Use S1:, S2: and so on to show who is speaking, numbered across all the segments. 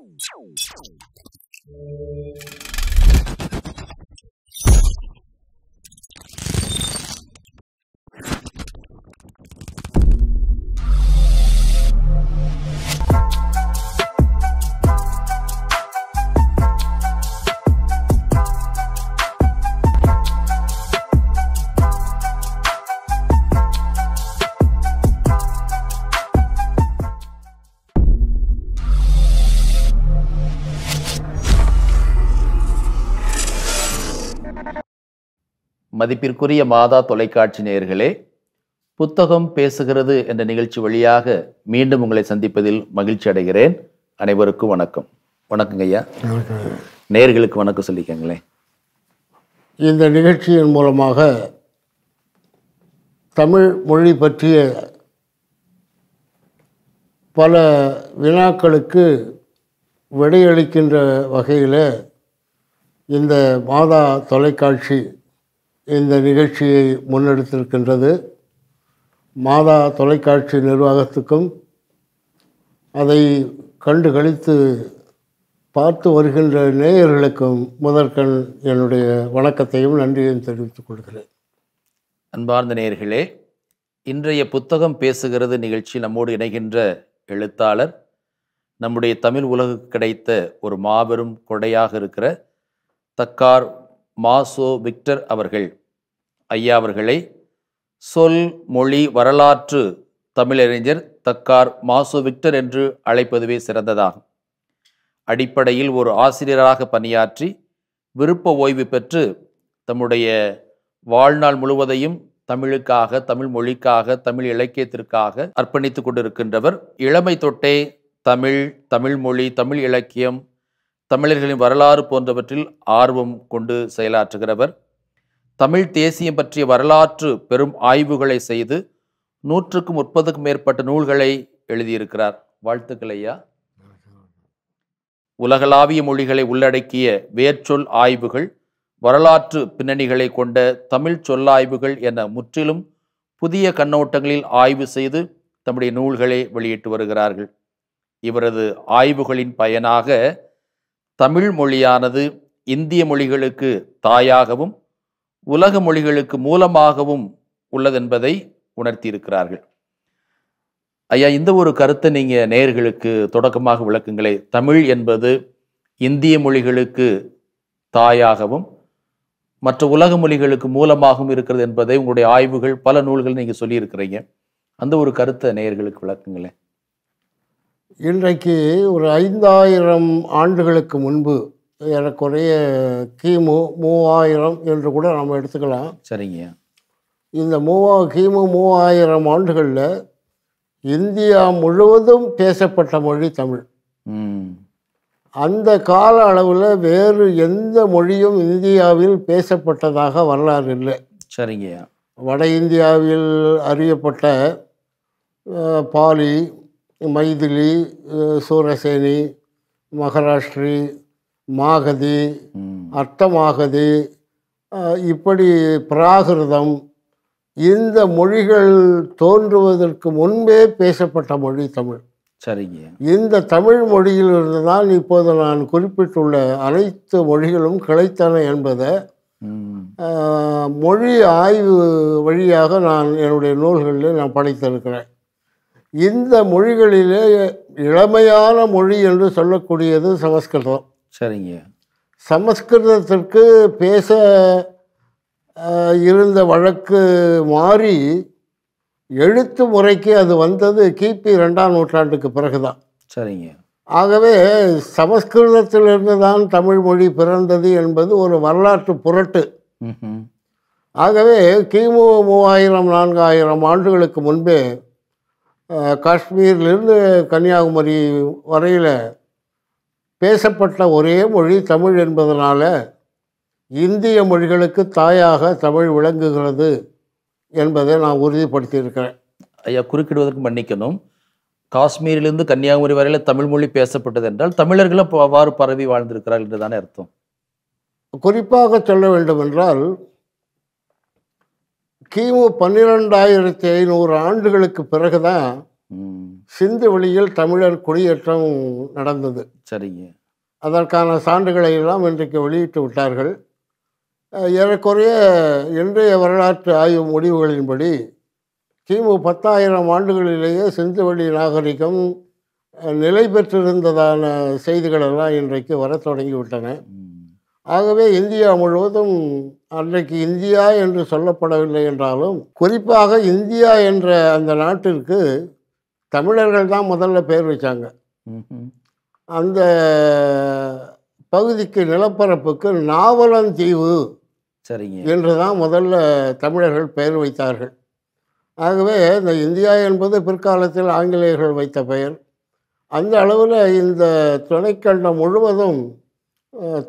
S1: Ow! Ow! Ow! மதிப்பிற்குரிய மாதா தொலைக்காட்சி நேயர்களே புத்தகம் பேசுகிறது என்ற நிகழ்ச்சி வழியாக மீண்டும் உங்களை சந்திப்பதில் மகிழ்ச்சி அடைகிறேன் அனைவருக்கும் வணக்கம் வணக்கங்க ஐயா நேர்களுக்கு வணக்கம் சொல்லிக்கங்களே
S2: இந்த நிகழ்ச்சியின் மூலமாக தமிழ் மொழி பற்றிய பல வினாக்களுக்கு விடையளிக்கின்ற வகையில் இந்த மாதா தொலைக்காட்சி இந்த நிகழ்ச்சியை முன்னெடுத்திருக்கின்றது மாதா தொலைக்காட்சி நிர்வாகத்துக்கும் அதை கண்டு கழித்து பார்த்து வருகின்ற நேயர்களுக்கும் முதற்கண் என்னுடைய வணக்கத்தையும் நன்றியையும் தெரிவித்துக் கொள்கிறேன்
S1: அன்பார்ந்த நேயர்களே இன்றைய புத்தகம் பேசுகிறது நிகழ்ச்சி நம்மோடு இணைகின்ற எழுத்தாளர் நம்முடைய தமிழ் உலகுக்கு கிடைத்த ஒரு மாபெரும் கொடையாக இருக்கிற தக்கார் மாசோ விக்டர் அவர்கள் ஐயா அவர்களை சொல் மொழி வரலாற்று தமிழறிஞர் தக்கார் மாசு விக்டர் என்று அழைப்பதுவே சிறந்ததாகும் அடிப்படையில் ஒரு ஆசிரியராக பணியாற்றி விருப்ப ஓய்வு பெற்று தம்முடைய வாழ்நாள் முழுவதையும் தமிழுக்காக தமிழ் மொழிக்காக தமிழ் இலக்கியத்திற்காக அர்ப்பணித்துக் கொண்டிருக்கின்றவர் இளமை தொட்டே தமிழ் தமிழ் மொழி தமிழ் இலக்கியம் தமிழர்களின் வரலாறு போன்றவற்றில் ஆர்வம் கொண்டு செயலாற்றுகிறவர் தமிழ் தேசியம் பற்றிய வரலாற்று பெரும் ஆய்வுகளை செய்து நூற்றுக்கும் முப்பதுக்கும் மேற்பட்ட நூல்களை எழுதியிருக்கிறார் வாழ்த்துக்கள் ஐயா உலகளாவிய மொழிகளை உள்ளடக்கிய வேர்ச்சொல் ஆய்வுகள் வரலாற்று பின்னணிகளை கொண்ட தமிழ் சொல்லாய்வுகள் என முற்றிலும் புதிய கண்ணோட்டங்களில் ஆய்வு செய்து தம்முடைய நூல்களை வெளியிட்டு வருகிறார்கள் இவரது ஆய்வுகளின் பயனாக தமிழ் மொழியானது இந்திய மொழிகளுக்கு தாயாகவும் உலக மொழிகளுக்கு மூலமாகவும் உள்ளதென்பதை உணர்த்தியிருக்கிறார்கள் ஐயா இந்த ஒரு கருத்தை நீங்கள் நேர்களுக்கு தொடக்கமாக விளக்குங்களே தமிழ் என்பது இந்திய மொழிகளுக்கு தாயாகவும் மற்ற உலக மொழிகளுக்கு மூலமாகவும் இருக்கிறது என்பதை உங்களுடைய ஆய்வுகள் பல நூல்கள் நீங்கள் சொல்லியிருக்கிறீங்க அந்த ஒரு கருத்தை நேயர்களுக்கு விளக்குங்களேன்
S2: இன்றைக்கு ஒரு ஐந்தாயிரம் ஆண்டுகளுக்கு முன்பு ஏறக்குறைய கிமு மூவாயிரம் என்று கூட நம்ம எடுத்துக்கலாம் சரிங்க இந்த மூவா கிமு மூவாயிரம் ஆண்டுகளில் இந்தியா முழுவதும் பேசப்பட்ட மொழி தமிழ் அந்த கால அளவில் வேறு எந்த மொழியும் இந்தியாவில் பேசப்பட்டதாக வரலாறு இல்லை சரிங்க வட இந்தியாவில் அறியப்பட்ட பாலி மைதிலி சூரசேனி மகாராஷ்டிரி மாகதி அர்த்தமாகதி இப்படி பிராகிருதம் இந்த மொழிகள் தோன்றுவதற்கு முன்பே பேசப்பட்ட மொழி தமிழ் சரிங்க இந்த தமிழ் மொழியிலிருந்து தான் இப்போது நான் குறிப்பிட்டுள்ள அனைத்து மொழிகளும் கிளைத்தன என்பதை மொழி ஆய்வு வழியாக நான் என்னுடைய நூல்களில் நான் படைத்திருக்கிறேன் இந்த மொழிகளிலே இளமையான மொழி என்று சொல்லக்கூடியது சமஸ்கிருதம் சரிங்க சமஸ்கிருதத்திற்கு பேச இருந்த வழக்கு மாறி எழுத்து முறைக்கு அது வந்தது கிபி ரெண்டாம் நூற்றாண்டுக்கு பிறகுதான் சரிங்க ஆகவே சமஸ்கிருதத்திலிருந்து தான் தமிழ் மொழி பிறந்தது என்பது ஒரு வரலாற்று புரட்டு ஆகவே கிமு மூவாயிரம் நான்காயிரம் ஆண்டுகளுக்கு முன்பே காஷ்மீர்லேருந்து கன்னியாகுமரி வரையில் பேசப்பட்ட ஒரே மொழி தமிழ் என்பதனால் இந்திய மொழிகளுக்கு தாயாக தமிழ் விளங்குகிறது என்பதை நான் உறுதிப்படுத்தியிருக்கிறேன்
S1: ஐயா குறுக்கிடுவதற்கு மன்னிக்கணும் காஷ்மீரிலிருந்து கன்னியாகுமரி வரையில் தமிழ் மொழி பேசப்பட்டது என்றால் தமிழர்களும் அவ்வாறு பரவி வாழ்ந்திருக்கிறார்கள் என்று தானே அர்த்தம்
S2: குறிப்பாக சொல்ல வேண்டும் என்றால் கிமு பன்னிரெண்டாயிரத்தி ஐநூறு ஆண்டுகளுக்கு பிறகு தான் சிந்து வழியில் தமிழர் குடியேற்றம் நடந்தது சரிங்க அதற்கான சான்றுகளை எல்லாம் இன்றைக்கு வெளியிட்டு விட்டார்கள் ஏறக்குறைய இன்றைய வரலாற்று ஆய்வு முடிவுகளின்படி கிமு பத்தாயிரம் ஆண்டுகளிலேயே சிந்து வழி நாகரிகம் நிலை பெற்றிருந்ததான செய்திகளெல்லாம் இன்றைக்கு வர தொடங்கிவிட்டன ஆகவே இந்தியா முழுவதும் அன்றைக்கு இந்தியா என்று சொல்லப்படவில்லை என்றாலும் குறிப்பாக இந்தியா என்ற அந்த நாட்டிற்கு தமிழர்கள் தான் முதல்ல பேர் வச்சாங்க அந்த பகுதிக்கு நிலப்பரப்புக்கு நாவலந்தீவு சரிங்க என்று தான் முதல்ல தமிழர்கள் பெயர் வைத்தார்கள் ஆகவே இந்த இந்தியா என்பது பிற்காலத்தில் ஆங்கிலேயர்கள் வைத்த பெயர் அந்த அளவில் இந்த துணைக்கண்டம் முழுவதும்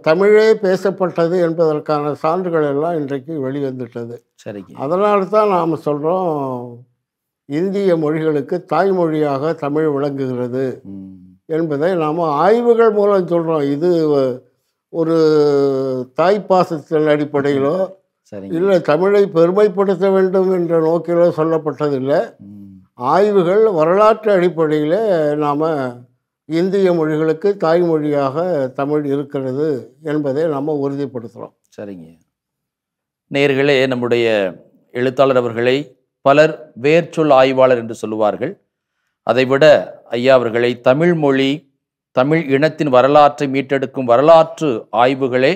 S2: தமிழே பேசப்பட்டது என்பதற்கான சான்றுகள் எல்லாம் இன்றைக்கு வெளிவந்துட்டது சரிங்க அதனால தான் நாம் சொல்கிறோம் இந்திய மொழிகளுக்கு தாய்மொழியாக தமிழ் விளங்குகிறது என்பதை நாம் ஆய்வுகள் மூலம் சொல்கிறோம் இது ஒரு தாய்ப்பாசத்தின் அடிப்படையிலோ இல்லை தமிழை பெருமைப்படுத்த வேண்டும் என்ற நோக்கிலோ சொல்லப்பட்டதில்லை ஆய்வுகள் வரலாற்று அடிப்படையில் நாம் இந்திய மொழிகளுக்கு தாய்மொழியாக தமிழ் இருக்கிறது என்பதை நம்ம உறுதிப்படுத்துகிறோம் சரிங்க
S1: நேர்களே நம்முடைய எழுத்தாளர் அவர்களை பலர் வேர்ச்சொல் ஆய்வாளர் என்று சொல்லுவார்கள் அதைவிட ஐயா அவர்களை தமிழ் மொழி தமிழ் இனத்தின் வரலாற்றை மீட்டெடுக்கும் வரலாற்று ஆய்வுகளே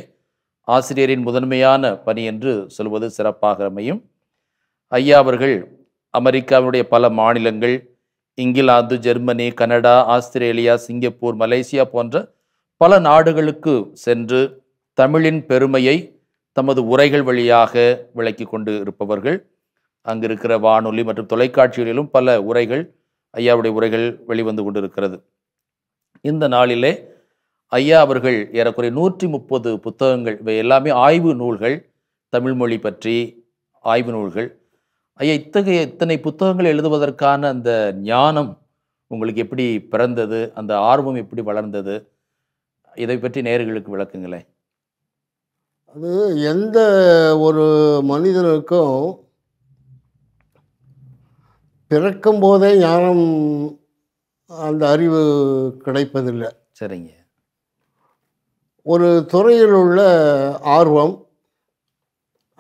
S1: ஆசிரியரின் முதன்மையான பணி என்று சொல்வது சிறப்பாக அமையும் ஐயா அவர்கள் அமெரிக்காவினுடைய பல மாநிலங்கள் England Germany Canada Australia Singapore Malaysia போன்ற பல நாடுகளுக்கு சென்று தமிழின் பெருமையை தமது உரைகள் வழியாக விளக்கி கொண்டு இருப்பவர்கள் அங்கு இருக்கிற வானொலி மற்றும் தொலைக்காட்சிகளிலும் பல உரைகள் ஐயாவுடைய உரைகள் வெளிவந்து கொண்டிருக்கிறது இந்த நாளிலே ஐயா அவர்கள் ஏறக்குறைய நூற்றி முப்பது புத்தகங்கள் இவை எல்லாமே ஆய்வு நூல்கள் தமிழ்மொழி பற்றி ஆய்வு நூல்கள் ஐயா இத்தகைய இத்தனை புத்தகங்கள் எழுதுவதற்கான அந்த ஞானம் உங்களுக்கு எப்படி பிறந்தது அந்த ஆர்வம் எப்படி வளர்ந்தது இதை பற்றி நேர்களுக்கு விளக்குங்களேன்
S2: அது எந்த ஒரு மனிதனுக்கும் பிறக்கும் போதே ஞானம் அந்த அறிவு கிடைப்பதில்லை சரிங்க ஒரு துறையில் உள்ள ஆர்வம்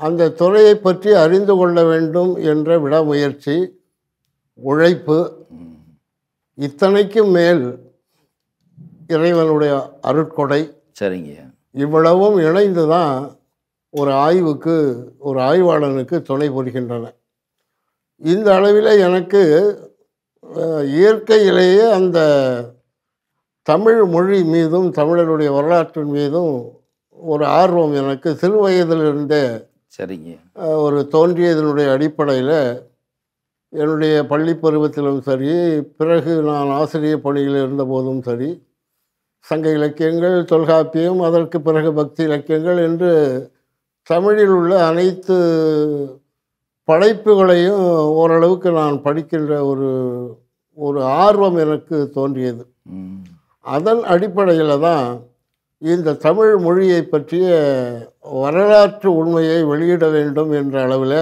S2: அந்த துறையை பற்றி அறிந்து கொள்ள வேண்டும் என்ற விடாமுயற்சி உழைப்பு இத்தனைக்கும் மேல் இறைவனுடைய அருட்கொடை சரிங்க இவ்வளவும் இணைந்து தான் ஒரு ஆய்வுக்கு ஒரு ஆய்வாளனுக்கு துணை புரிகின்றன இந்த அளவில் எனக்கு இயற்கையிலேயே அந்த தமிழ் மொழி மீதும் தமிழருடைய வரலாற்றின் மீதும் ஒரு ஆர்வம் எனக்கு சிறு வயதிலிருந்தே சரிங்க ஒரு தோன்றியதனுடைய அடிப்படையில் என்னுடைய பள்ளி பருவத்திலும் சரி பிறகு நான் ஆசிரியர் பணியில் இருந்தபோதும் சரி சங்க இலக்கியங்கள் தொல்காப்பியம் அதற்கு பிறகு பக்தி இலக்கியங்கள் என்று தமிழில் உள்ள அனைத்து படைப்புகளையும் ஓரளவுக்கு நான் படிக்கின்ற ஒரு ஒரு ஆர்வம் எனக்கு தோன்றியது அதன் அடிப்படையில் தான் இந்த தமிழ் மொழியை பற்றிய வரலாற்று உண்மையை வெளியிட வேண்டும் என்ற அளவில்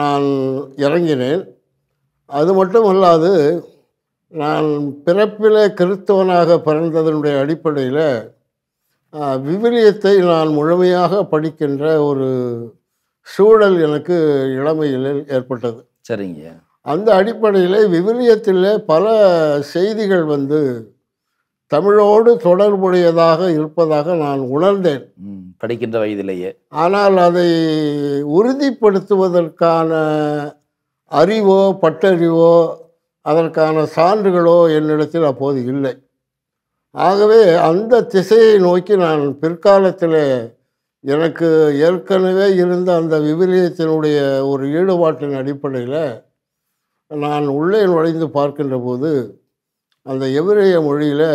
S2: நான் இறங்கினேன் அது மட்டும் அல்லாது நான் பிறப்பிலே கிறிஸ்தவனாக பிறந்ததனுடைய அடிப்படையில் விவிலியத்தை நான் முழுமையாக படிக்கின்ற ஒரு சூழல் எனக்கு இளமையில் ஏற்பட்டது சரிங்க அந்த அடிப்படையில் விவிலியத்தில் பல செய்திகள் வந்து தமிழோடு தொடர்புடையதாக இருப்பதாக நான் உணர்ந்தேன்
S1: படிக்கின்ற வயதிலேயே
S2: ஆனால் அதை உறுதிப்படுத்துவதற்கான அறிவோ பட்டறிவோ அதற்கான சான்றுகளோ என்னிடத்தில் அப்போது இல்லை ஆகவே அந்த திசையை நோக்கி நான் பிற்காலத்தில் எனக்கு ஏற்கனவே இருந்த அந்த விபரீதத்தினுடைய ஒரு ஈடுபாட்டின் அடிப்படையில் நான் உள்ளே நுழைந்து பார்க்கின்ற போது அந்த எபிரேய மொழியில்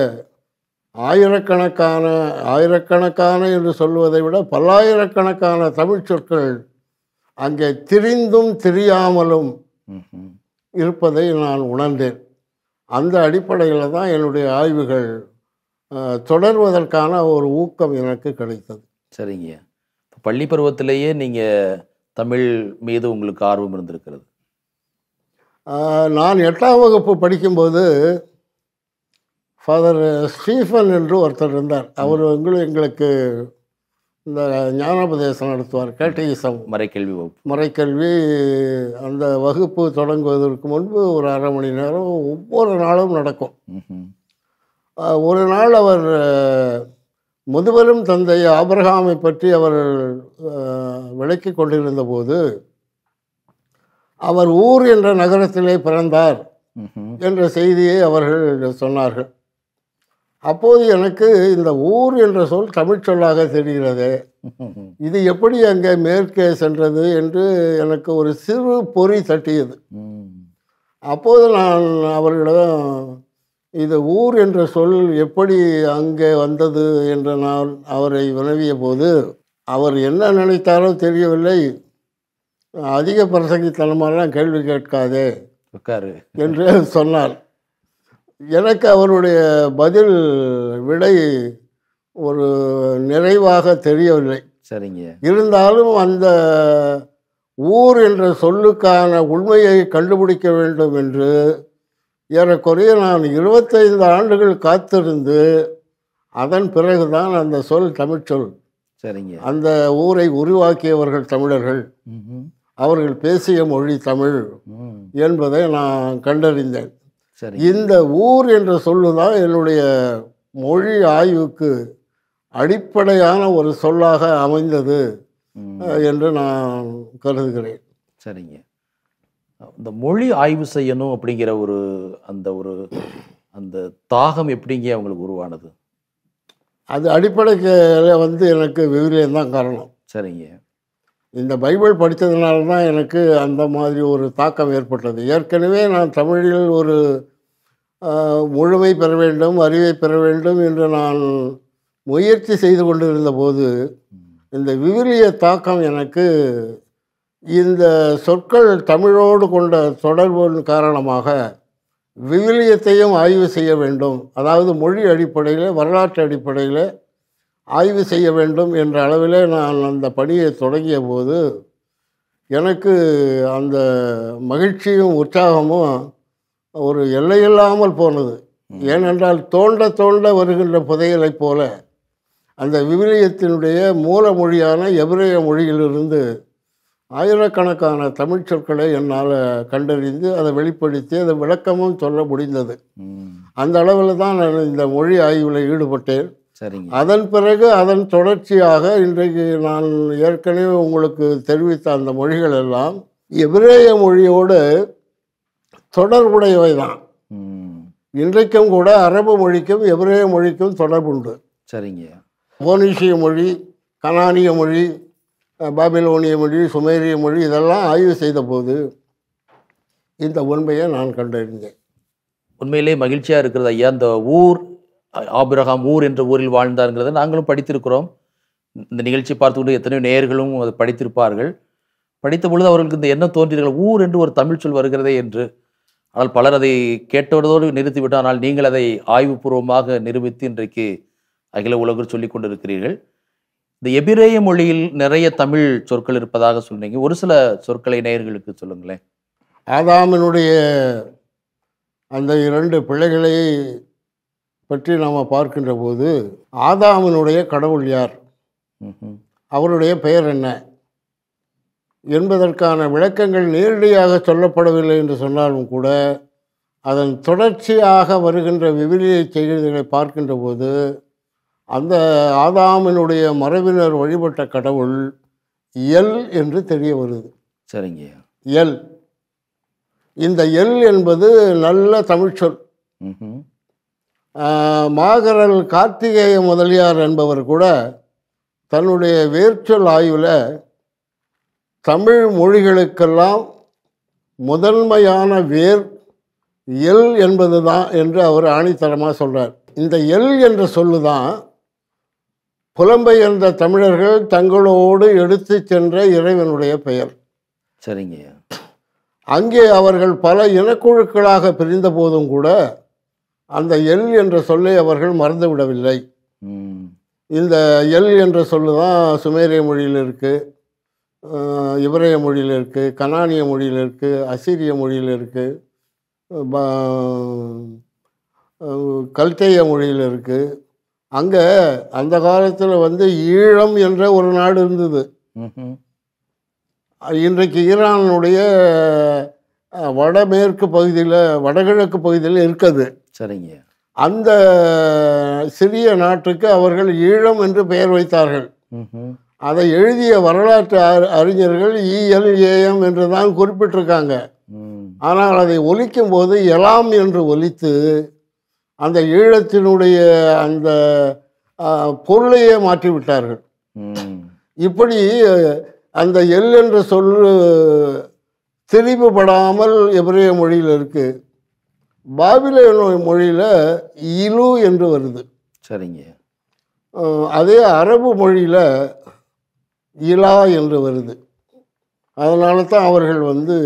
S2: ஆயிரக்கணக்கான ஆயிரக்கணக்கான என்று சொல்வதை விட பல்லாயிரக்கணக்கான தமிழ் சொற்கள் அங்கே திரிந்தும் தெரியாமலும் இருப்பதை நான் உணர்ந்தேன் அந்த அடிப்படையில் தான் என்னுடைய ஆய்வுகள் தொடர்வதற்கான ஒரு ஊக்கம் எனக்கு கிடைத்தது சரிங்க பள்ளி பருவத்திலேயே
S1: நீங்கள் தமிழ் மீது உங்களுக்கு ஆர்வம் இருந்திருக்கிறது
S2: நான் எட்டாம் வகுப்பு படிக்கும்போது ஃபாதர் ஸ்டீஃபன் uh, என்று ஒருத்தர் இருந்தார் அவர் எங்களும் எங்களுக்கு இந்த ஞானோபதேசம் நடத்துவார்
S1: கேட்டகிசம் மறைக்கல்வி வகுப்பு
S2: மறைக்கல்வி அந்த வகுப்பு தொடங்குவதற்கு முன்பு ஒரு அரை மணி நேரம் ஒவ்வொரு நாளும் நடக்கும் ஒரு நாள் அவர் முதுபெரும் தந்தை ஆபரகாமை பற்றி அவர் விளக்கி கொண்டிருந்த போது அவர் ஊர் என்ற நகரத்திலே பிறந்தார் என்ற செய்தியை அவர்கள் சொன்னார்கள் அப்போது எனக்கு இந்த ஊர் என்ற சொல் தமிழ் சொல்லாக தெரிகிறது இது எப்படி அங்கே மேற்கே சென்றது என்று எனக்கு ஒரு சிறு பொறி தட்டியது அப்போது நான் அவர்களிடம் இது ஊர் என்ற சொல் எப்படி அங்கே வந்தது என்று நான் அவரை வினவிய போது அவர் என்ன நினைத்தாரோ தெரியவில்லை அதிக பிரசங்கித்தனமாலாம் கேள்வி கேட்காதே என்று சொன்னார் எனக்கு அவருடைய பதில் விடை ஒரு நிறைவாக தெரியவில்லை சரிங்க இருந்தாலும் அந்த ஊர் என்ற சொல்லுக்கான உண்மையை கண்டுபிடிக்க வேண்டும் என்று ஏறக்குறைய நான் இருபத்தைந்து ஆண்டுகள் காத்திருந்து அதன் பிறகுதான் அந்த சொல் தமிழ்ச்சொல் சரிங்க அந்த ஊரை உருவாக்கியவர்கள் தமிழர்கள் அவர்கள் பேசிய மொழி தமிழ் என்பதை நான் கண்டறிந்தேன் சரி இந்த ஊர் என்ற சொல்லு தான் என்னுடைய மொழி ஆய்வுக்கு அடிப்படையான ஒரு சொல்லாக அமைந்தது என்று நான் கருதுகிறேன் சரிங்க இந்த மொழி ஆய்வு
S1: செய்யணும் அப்படிங்கிற ஒரு அந்த ஒரு அந்த தாகம் எப்படிங்க அவங்களுக்கு உருவானது
S2: அது அடிப்படைக்கு வந்து எனக்கு விவிலியம் தான் காரணம் சரிங்க இந்த பைபிள் படித்ததுனால தான் எனக்கு அந்த மாதிரி ஒரு தாக்கம் ஏற்பட்டது ஏற்கனவே நான் தமிழில் ஒரு முழுமை பெற வேண்டும் அறிவை பெற வேண்டும் என்று நான் முயற்சி செய்து கொண்டிருந்த போது இந்த விவிலிய தாக்கம் எனக்கு இந்த சொற்கள் தமிழோடு கொண்ட தொடர்பின் காரணமாக விவிலியத்தையும் ஆய்வு செய்ய வேண்டும் அதாவது மொழி அடிப்படையில் வரலாற்று அடிப்படையில் ஆய்வு செய்ய வேண்டும் என்ற அளவிலே நான் அந்த பணியை தொடங்கிய போது எனக்கு அந்த மகிழ்ச்சியும் உற்சாகமும் ஒரு எல்லையில்லாமல் போனது ஏனென்றால் தோண்ட தோண்ட வருகின்ற புதையலைப் போல அந்த விவிலியத்தினுடைய மூல மொழியான எபிரேய மொழியிலிருந்து ஆயிரக்கணக்கான தமிழ் சொற்களை என்னால் கண்டறிந்து அதை வெளிப்படுத்தி அதை விளக்கமும் சொல்ல முடிந்தது அந்த அளவில் தான் நான் இந்த மொழி ஆய்வில் ஈடுபட்டேன் சரிங்க அதன் பிறகு அதன் தொடர்ச்சியாக இன்றைக்கு நான் ஏற்கனவே உங்களுக்கு தெரிவித்த அந்த மொழிகள் எல்லாம் எபிரேய மொழியோடு தொடர்புடையவை தான் இன்றைக்கும் கூட அரபு மொழிக்கும் எபிரேய மொழிக்கும் தொடர்புண்டு சரிங்க போனிஷிய மொழி கனானிய மொழி பாபிலோனிய மொழி சுமேரிய மொழி இதெல்லாம் ஆய்வு செய்த போது இந்த உண்மையை நான் கண்டறிந்தேன்
S1: உண்மையிலே மகிழ்ச்சியாக இருக்கிறது ஐயா இந்த ஊர் ஆபிரகாம் ஊர் என்ற ஊரில் வாழ்ந்தாருங்கிறத நாங்களும் படித்திருக்கிறோம் இந்த நிகழ்ச்சி பார்த்து கொண்டு எத்தனையோ நேயர்களும் அதை படித்திருப்பார்கள் படித்த பொழுது அவர்களுக்கு இந்த என்ன தோன்றியீர்கள் ஊர் என்று ஒரு தமிழ் சொல் வருகிறதே என்று ஆனால் பலர் அதை கேட்டதோடு நிறுத்திவிட்டால் ஆனால் நீங்கள் அதை ஆய்வுபூர்வமாக நிரூபித்து இன்றைக்கு அகில உலகம் சொல்லி கொண்டிருக்கிறீர்கள் இந்த எபிரேய மொழியில் நிறைய தமிழ் சொற்கள் இருப்பதாக சொன்னீங்க ஒரு சில சொற்களை நேயர்களுக்கு சொல்லுங்களேன்
S2: ஆதாமினுடைய அந்த இரண்டு பிள்ளைகளை பற்றி நாம் பார்க்கின்ற போது ஆதாமனுடைய கடவுள் யார் அவருடைய பெயர் என்ன என்பதற்கான விளக்கங்கள் நேரடியாக சொல்லப்படவில்லை என்று சொன்னாலும் கூட அதன் தொடர்ச்சியாக வருகின்ற விவிலிய செய்திகளை பார்க்கின்ற போது அந்த ஆதாமினுடைய மரபினர் வழிபட்ட கடவுள் எல் என்று தெரிய வருது சரிங்க எல் இந்த எல் என்பது நல்ல தமிழ்ச்சொல் மாகரல் கார்த்திகேய முதலியார் என்பவர் கூட தன்னுடைய வேர்ச்சொல் ஆய்வில் தமிழ் மொழிகளுக்கெல்லாம் முதன்மையான வேர் எல் என்பது தான் என்று அவர் ஆணித்தரமாக சொல்கிறார் இந்த எல் என்ற சொல்லு தான் புலம்பெயர்ந்த தமிழர்கள் தங்களோடு எடுத்து சென்ற இறைவனுடைய பெயர் சரிங்க அங்கே அவர்கள் பல இனக்குழுக்களாக பிரிந்த போதும் கூட அந்த எல் என்ற சொல்லை அவர்கள் மறந்து விடவில்லை இந்த எல் என்ற சொல்லு தான் சுமேரிய மொழியில் இருக்குது இவரைய மொழியில் இருக்குது கனானிய மொழியில் இருக்குது அசிரிய மொழியில் இருக்குது கல்தேய மொழியில் இருக்குது அங்கே அந்த காலத்தில் வந்து ஈழம் என்ற ஒரு நாடு இருந்தது இன்றைக்கு ஈரானுடைய வடமேற்கு பகுதியில் வடகிழக்கு பகுதியில் இருக்குது சரிங்க அந்த சிறிய நாட்டுக்கு அவர்கள் ஈழம் என்று பெயர் வைத்தார்கள் அதை எழுதிய வரலாற்று அறிஞர்கள் இஎல்ஏஎம் என்று தான் குறிப்பிட்டிருக்காங்க ஆனால் அதை ஒலிக்கும் போது எலாம் என்று ஒலித்து அந்த ஈழத்தினுடைய அந்த பொருளையே மாற்றிவிட்டார்கள் இப்படி அந்த எல் என்ற சொல் தெளிவுபடாமல் எபிரேய மொழியில் இருக்குது பாபிலேனோ மொழியில் இலு என்று வருது சரிங்க அதே அரபு மொழியில் இலா என்று வருது அதனால தான் அவர்கள் வந்து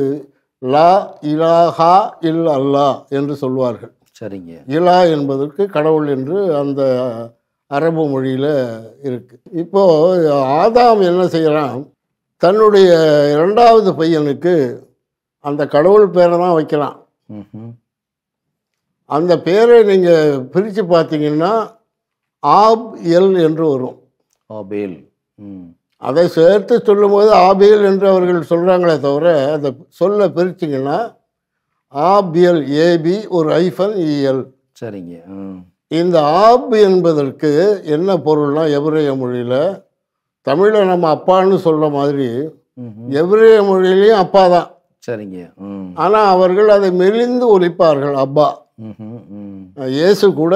S2: லா இலாஹா இல் அல்லா என்று சொல்வார்கள் சரிங்க இலா என்பதற்கு கடவுள் என்று அந்த அரபு மொழியில் இருக்குது இப்போது ஆதாம் என்ன செய்கிறான் தன்னுடைய இரண்டாவது பையனுக்கு அந்த கடவுள் பேரை தான் வைக்கிறான் அந்த பேரை நீங்கள் பிரித்து பார்த்தீங்கன்னா ஆப் எல் என்று வரும் ஆபேல் அதை சேர்த்து சொல்லும்போது ஆபியல் என்று அவர்கள் சொல்கிறாங்களே தவிர அந்த சொல்ல பிரிச்சிங்கன்னா ஆபியல் ஏபி ஒரு ஐஃபன் இஎல் சரிங்க இந்த ஆப் என்பதற்கு என்ன பொருள்னா எவரைய மொழியில் தமிழை நம்ம அப்பான்னு சொல்கிற மாதிரி எவரைய மொழியிலையும் அப்பா தான் சரிங்க ஆனால் அவர்கள் அதை மெலிந்து ஒழிப்பார்கள் அப்பா இயேசு கூட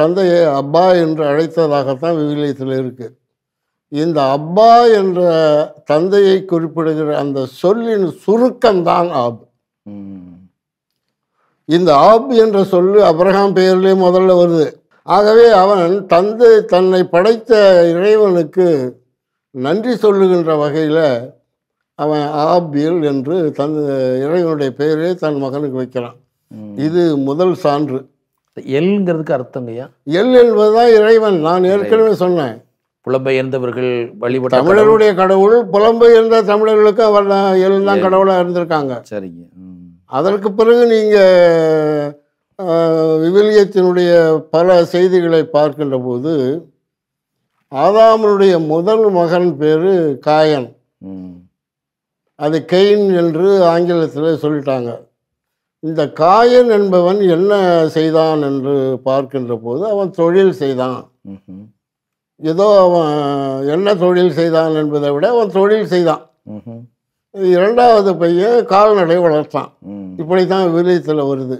S2: தந்தையை அப்பா என்று அழைத்ததாகத்தான் விவிலியத்தில் இருக்குது இந்த அப்பா என்ற தந்தையை குறிப்பிடுகிற அந்த சொல்லின் சுருக்கம்தான் ஆப் இந்த ஆப் என்ற சொல்லு அப்ரஹாம் பெயர்லேயே முதல்ல வருது ஆகவே அவன் தந்தை தன்னை படைத்த இறைவனுக்கு நன்றி சொல்லுகின்ற வகையில் அவன் ஆபியல் என்று தன் இறைவனுடைய பெயரே தன் மகனுக்கு வைக்கிறான் இது முதல் சான்று எல்ங்கிறதுக்கு அர்த்தங்கய்யா எல் என்பதுதான் இறைவன் நான் ஏற்கனவே சொன்னேன்
S1: புலம்பெயர்ந்தவர்கள் வழிபட தமிழருடைய
S2: கடவுள் புலம்பெயர்ந்த தமிழர்களுக்கு அவர் எல் தான் கடவுளாக இருந்திருக்காங்க சரிங்க அதற்கு பிறகு நீங்கள் விவிலியத்தினுடைய பல செய்திகளை பார்க்கின்ற போது ஆதாமனுடைய முதல் மகன் பேர் காயன் அது கெயின் என்று ஆங்கிலத்தில் சொல்லிட்டாங்க இந்த காயன் என்பவன் என்ன செய்தான் என்று பார்க்கின்ற போது அவன் தொழில் செய்தான் ஏதோ அவன் என்ன தொழில் செய்தான் என்பதை விட அவன் தொழில் செய்தான் இரண்டாவது பையன் கால்நடை வளர்த்தான் இப்படி தான் விலியத்தில் வருது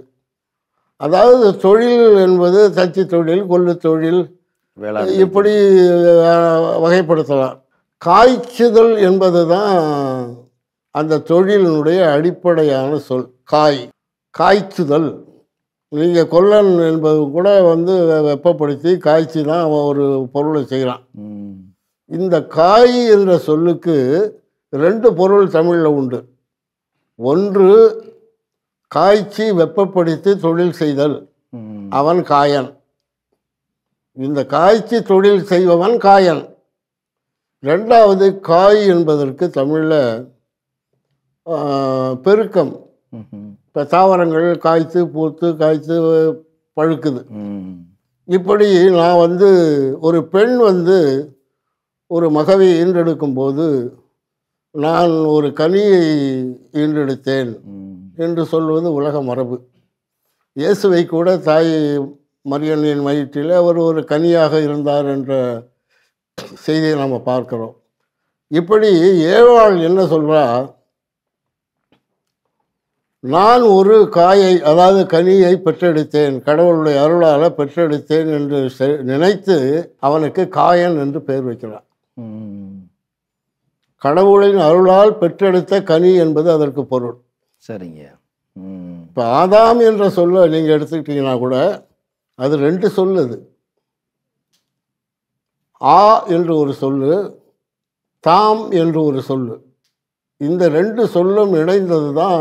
S2: அதாவது தொழில் என்பது தச்சு தொழில் கொள்ளு தொழில் இப்படி வகைப்படுத்தலாம் காய்ச்சுதல் என்பது தான் அந்த தொழிலினுடைய அடிப்படையான சொல் காய் காய்ச்சுதல் நீங்கள் கொல்லன் என்பது கூட வந்து வெப்பப்படுத்தி காய்ச்சி தான் அவன் ஒரு பொருளை செய்கிறான் இந்த காய் என்ற சொல்லுக்கு ரெண்டு பொருள் தமிழில் உண்டு ஒன்று காய்ச்சி வெப்பப்படுத்தி தொழில் செய்தல் அவன் காயன் இந்த காய்ச்சி தொழில் செய்பவன் காயன் ரெண்டாவது காய் என்பதற்கு தமிழில் பெருக்கம் இப்போ தாவரங்கள் காய்த்து பூத்து காய்த்து பழுக்குது இப்படி நான் வந்து ஒரு பெண் வந்து ஒரு மகவை ஈன்றெடுக்கும்போது நான் ஒரு கனியை ஈன்றெடுத்தேன் என்று சொல்வது உலக மரபு இயேசுவை கூட தாய் மரியனின் வயிற்றில் அவர் ஒரு கனியாக இருந்தார் என்ற செய்தியை நாம் பார்க்குறோம் இப்படி ஏவாள் என்ன சொல்கிறா நான் ஒரு காயை அதாவது கனியை பெற்றெடுத்தேன் கடவுளுடைய அருளால் பெற்றெடுத்தேன் என்று நினைத்து அவனுக்கு காயன் என்று பெயர் வைக்கிறான் கடவுளின் அருளால் பெற்றெடுத்த கனி என்பது அதற்கு பொருள் சரிங்க இப்போ ஆதாம் என்ற சொல்லை நீங்கள் எடுத்துக்கிட்டீங்கன்னா கூட அது ரெண்டு சொல்லுது ஆ என்று ஒரு சொல்லு தாம் என்று ஒரு சொல்லு இந்த ரெண்டு சொல்லும் இணைந்தது தான்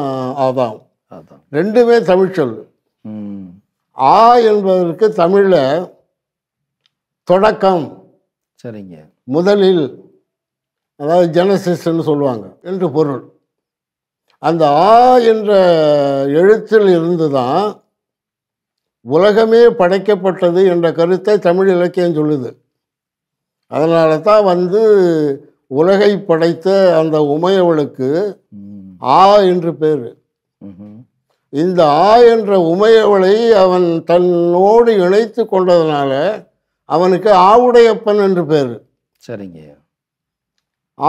S2: ஆதாம் ரெண்டுமே தமிழ் சொல் ஆ என்பதற்கு தமிழில் தொடக்கம் சரிங்க முதலில் அதாவது ஜெனசிஸ்ன்னு சொல்லுவாங்க என்று பொருள் அந்த ஆ என்ற எழுத்தில் இருந்து தான் உலகமே படைக்கப்பட்டது என்ற கருத்தை தமிழ் இலக்கியம் சொல்லுது அதனால தான் வந்து உலகை படைத்த அந்த உமையவளுக்கு ஆ என்று பேர் இந்த ஆ என்ற உமையவளை அவன் தன்னோடு இணைத்து கொண்டதுனால அவனுக்கு ஆவுடையப்பன் என்று பேர் சரிங்க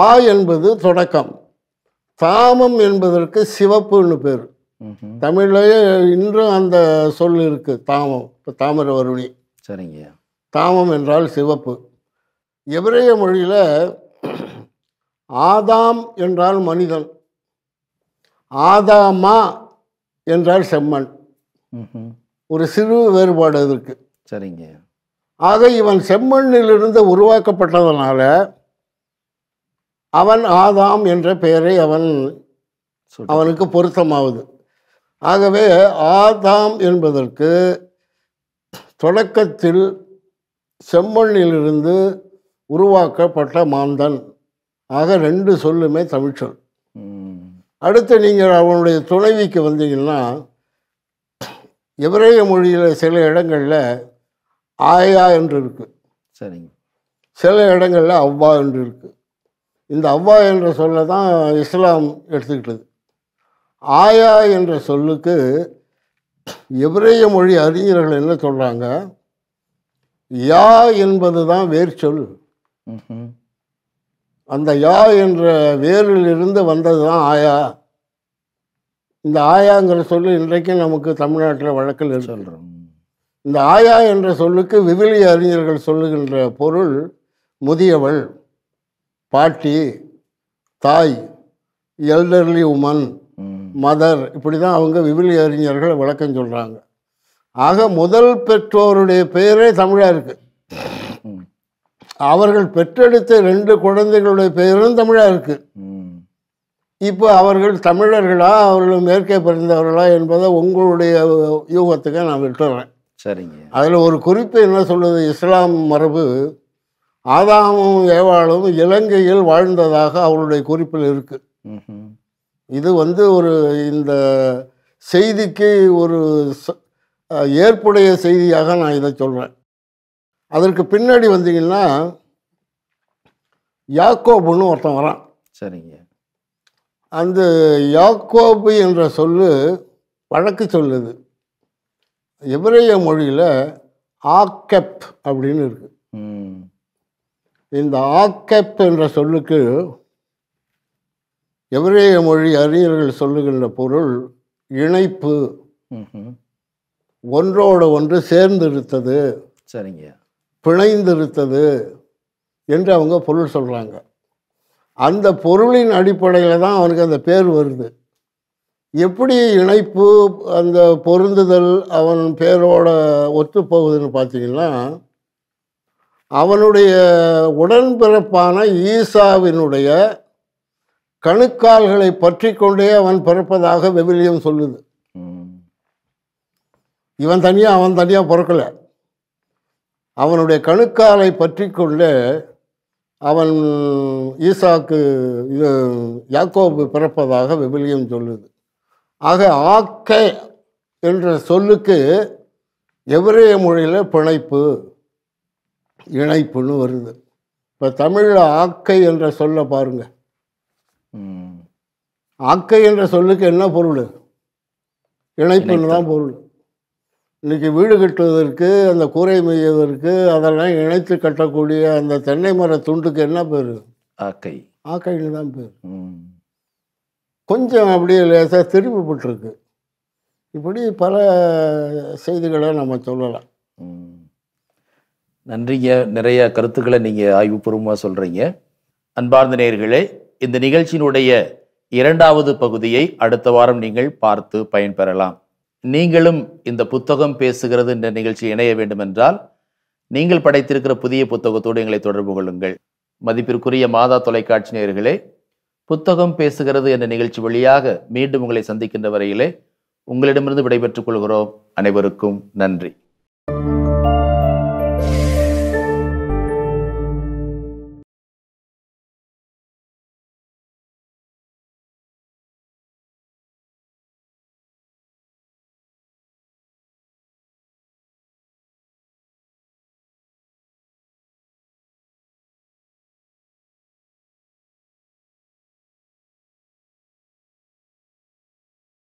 S2: ஆ என்பது தொடக்கம் தாமம் என்பதற்கு சிவப்புன்னு பேர் தமிழ்லேயே இன்றும் அந்த சொல் இருக்குது தாமம் இப்போ தாமர வருணி சரிங்க தாமம் என்றால் சிவப்பு எவரைய மொழியில் ஆதாம் என்றால் மனிதன் ஆதாமா என்றால் செம்மண் ஒரு சிறு வேறுபாடு அதற்கு சரிங்க ஆக இவன் செம்மண்ணிலிருந்து உருவாக்கப்பட்டதனால அவன் ஆதாம் என்ற பெயரை அவன் அவனுக்கு பொருத்தமாவது ஆகவே ஆதாம் என்பதற்கு தொடக்கத்தில் செம்மண்ணிலிருந்து உருவாக்கப்பட்ட மாந்தன் ஆக ரெண்டு சொல்லுமே தமிழ்ச்சொல் அடுத்து நீங்கள் அவனுடைய துணைவிக்கு வந்தீங்கன்னா எவரேய மொழியில் சில இடங்களில் ஆயா என்று இருக்குது சரிங்க சில இடங்களில் அவ்வா என்று இருக்குது இந்த அவ்வா என்ற சொல்லை தான் இஸ்லாம் எடுத்துக்கிட்டது ஆயா என்ற சொல்லுக்கு எவரேய மொழி அறிஞர்கள் என்ன சொல்கிறாங்க யா என்பது தான் வேர் சொல் அந்த யா என்ற வேரிலிருந்து வந்தது தான் ஆயா இந்த ஆயாங்கிற சொல்லு இன்றைக்கு நமக்கு தமிழ்நாட்டில் வழக்கில் இருக்கின்றோம் இந்த ஆயா என்ற சொல்லுக்கு விவிலிய அறிஞர்கள் சொல்லுகின்ற பொருள் முதியவள் பாட்டி தாய் எல்டர்லி உமன் மதர் இப்படி தான் அவங்க விவிலி அறிஞர்கள் விளக்கம் சொல்கிறாங்க ஆக முதல் பெற்றோருடைய பெயரே தமிழாக இருக்குது அவர்கள் பெற்றெடுத்த ரெண்டு குழந்தைகளுடைய பெயரும் தமிழாக இருக்குது இப்போ அவர்கள் தமிழர்களா அவர்கள் மேற்கே பிறந்தவர்களா என்பதை உங்களுடைய யூகத்துக்கு நான் விட்டுறேன் சரிங்க அதில் ஒரு குறிப்பு என்ன சொல்லுது இஸ்லாம் மரபு ஆதாமும் ஏவாளும் இலங்கையில் வாழ்ந்ததாக அவருடைய குறிப்பில் இருக்குது இது வந்து ஒரு இந்த செய்திக்கு ஒரு ஏற்புடைய செய்தியாக நான் இதை சொல்கிறேன் அதற்கு பின்னாடி வந்தீங்கன்னா யாக்கோபுன்னு ஒருத்தன் வரான் சரிங்க அந்த யாக்கோபு என்ற சொல்லு வழக்கு சொல்லுது எவரைய மொழியில் ஆக்கெப் அப்படின்னு இருக்குது இந்த ஆக்கெப் என்ற சொல்லுக்கு எவரேய மொழி அறிஞர்கள் சொல்லுகின்ற பொருள் இணைப்பு ஒன்றோடு ஒன்று சேர்ந்திருத்தது சரிங்க பிணைந்திருத்தது என்று அவங்க பொருள் சொல்கிறாங்க அந்த பொருளின் அடிப்படையில் தான் அவனுக்கு அந்த பேர் வருது எப்படி இணைப்பு அந்த பொருந்துதல் அவன் பேரோட ஒத்து போகுதுன்னு பார்த்தீங்கன்னா அவனுடைய உடன்பிறப்பான ஈசாவினுடைய கணுக்கால்களை பற்றி கொண்டே அவன் பிறப்பதாக வெவிலியம் சொல்லுது இவன் தனியாக அவன் தனியாக பிறக்கலை அவனுடைய கணுக்காலை பற்றி கொள்ள அவன் ஈசாக்கு யாக்கோபு பிறப்பதாக விபிலியம் சொல்லுது ஆக ஆக்க என்ற சொல்லுக்கு எவரே மொழியில் பிணைப்பு இணைப்புன்னு வருது இப்போ தமிழில் ஆக்கை என்ற சொல்ல பாருங்க ஆக்கை என்ற சொல்லுக்கு என்ன பொருள் இணைப்புன்னு தான் பொருள் இன்றைக்கி வீடு கட்டுவதற்கு அந்த கூரை மெய்யதற்கு அதெல்லாம் இணைத்து கட்டக்கூடிய அந்த தென்னை மர துண்டுக்கு என்ன பேர் ஆக்கை ஆக்கையில் தான் பேர் கொஞ்சம் அப்படியே லேசாக திரும்பிப்பட்டிருக்கு இப்படி பல செய்திகளை நம்ம சொல்லலாம்
S1: நன்றிங்க நிறைய கருத்துக்களை நீங்கள் ஆய்வுபூர்வமாக சொல்கிறீங்க அன்பார்ந்த நேர்களே இந்த நிகழ்ச்சியினுடைய இரண்டாவது பகுதியை அடுத்த வாரம் நீங்கள் பார்த்து பயன்பெறலாம் நீங்களும் இந்த புத்தகம் பேசுகிறது என்ற நிகழ்ச்சி இணைய வேண்டும் என்றால் நீங்கள் படைத்திருக்கிற புதிய புத்தகத்தோடு எங்களை தொடர்பு கொள்ளுங்கள் மதிப்பிற்குரிய மாதா தொலைக்காட்சி நேர்களே புத்தகம் பேசுகிறது என்ற நிகழ்ச்சி வழியாக மீண்டும் உங்களை சந்திக்கின்ற வரையிலே உங்களிடமிருந்து விடைபெற்றுக் கொள்கிறோம் அனைவருக்கும் நன்றி